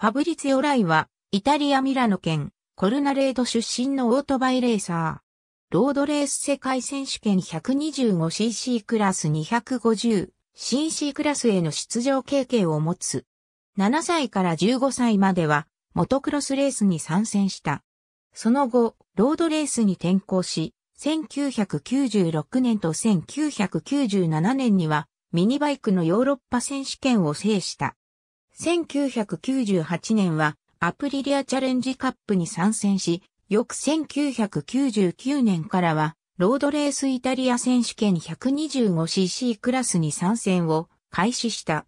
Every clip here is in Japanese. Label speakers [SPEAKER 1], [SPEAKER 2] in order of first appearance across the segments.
[SPEAKER 1] ファブリツィオ・ライは、イタリア・ミラノ県、コルナレード出身のオートバイレーサー。ロードレース世界選手権 125cc クラス 250cc クラスへの出場経験を持つ。7歳から15歳までは、モトクロスレースに参戦した。その後、ロードレースに転向し、1996年と1997年には、ミニバイクのヨーロッパ選手権を制した。1998年はアプリリアチャレンジカップに参戦し、翌1999年からはロードレースイタリア選手権 125cc クラスに参戦を開始した。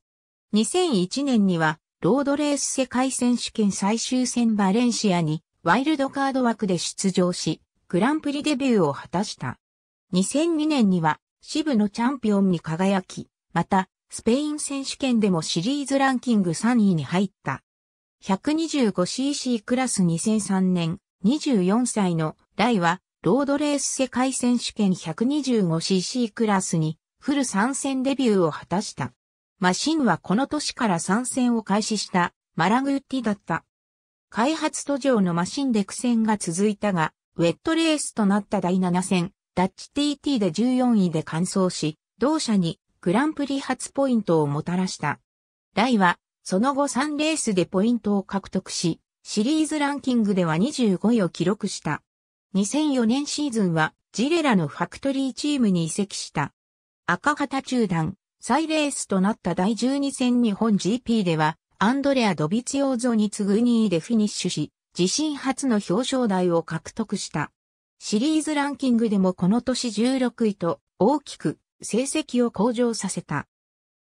[SPEAKER 1] 2001年にはロードレース世界選手権最終戦バレンシアにワイルドカード枠で出場し、グランプリデビューを果たした。2002年には支部のチャンピオンに輝き、またスペイン選手権でもシリーズランキング3位に入った。125cc クラス2003年、24歳のライは、ロードレース世界選手権 125cc クラスに、フル参戦デビューを果たした。マシンはこの年から参戦を開始したマラグッティだった。開発途上のマシンで苦戦が続いたが、ウェットレースとなった第7戦、ダッチ TT で14位で完走し、同社にグランプリ初ポイントをもたらした。ライは、その後3レースでポイントを獲得し、シリーズランキングでは25位を記録した。2004年シーズンは、ジレラのファクトリーチームに移籍した。赤旗中断、再レースとなった第12戦日本 GP では、アンドレア・ドビチオーゾに次ぐ2位でフィニッシュし、自身初の表彰台を獲得した。シリーズランキングでもこの年16位と大きく成績を向上させた。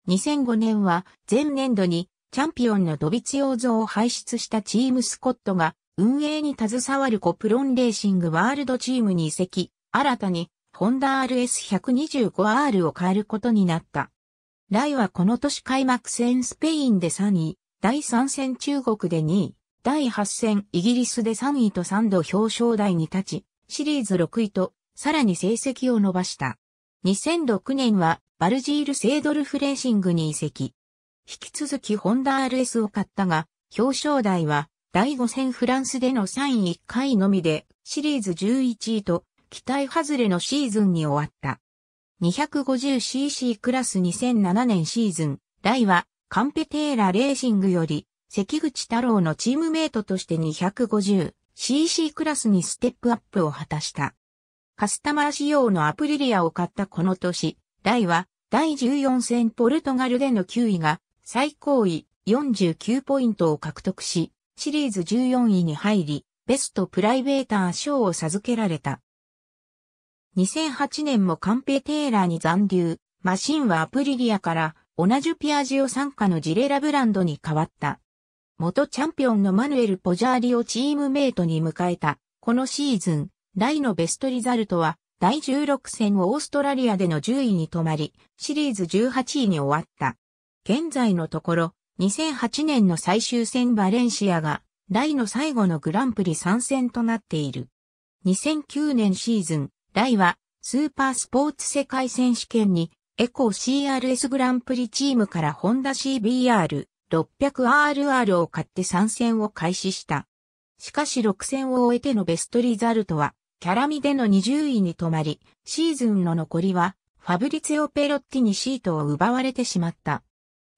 [SPEAKER 1] 2005年は前年度にチャンピオンのドビツ用ーゾを輩出したチームスコットが運営に携わるコプロンレーシングワールドチームに移籍、新たにホンダ RS125R を変えることになった。ライはこの年開幕戦スペインで3位、第3戦中国で2位、第8戦イギリスで3位と3度表彰台に立ち、シリーズ6位とさらに成績を伸ばした。2006年はバルジール・セードルフレーシングに移籍。引き続きホンダ RS を買ったが、表彰台は第5戦フランスでの3位1回のみでシリーズ11位と期待外れのシーズンに終わった。250cc クラス2007年シーズン、来はカンペテーラレーシングより関口太郎のチームメイトとして 250cc クラスにステップアップを果たした。カスタマー仕様のアプリリアを買ったこの年、大は第14戦ポルトガルでの9位が最高位49ポイントを獲得し、シリーズ14位に入り、ベストプライベーター賞を授けられた。2008年もカンペテーラーに残留、マシンはアプリリアから同じピアジオ参加のジレラブランドに変わった。元チャンピオンのマヌエル・ポジャーリをチームメイトに迎えた、このシーズン、来のベストリザルトは、第16戦をオーストラリアでの10位に止まり、シリーズ18位に終わった。現在のところ、2008年の最終戦バレンシアが、来の最後のグランプリ参戦となっている。2009年シーズン、来は、スーパースポーツ世界選手権に、エコー CRS グランプリチームからホンダ CBR、600RR を買って参戦を開始した。しかし6戦を終えてのベストリザルトはキャラミでの20位に止まり、シーズンの残りは、ファブリツェオ・ペロッティにシートを奪われてしまった。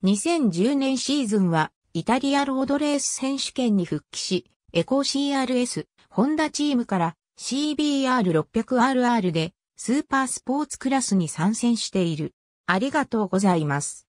[SPEAKER 1] 2010年シーズンは、イタリアロードレース選手権に復帰し、エコー CRS、ホンダチームから CBR600RR で、スーパースポーツクラスに参戦している。ありがとうございます。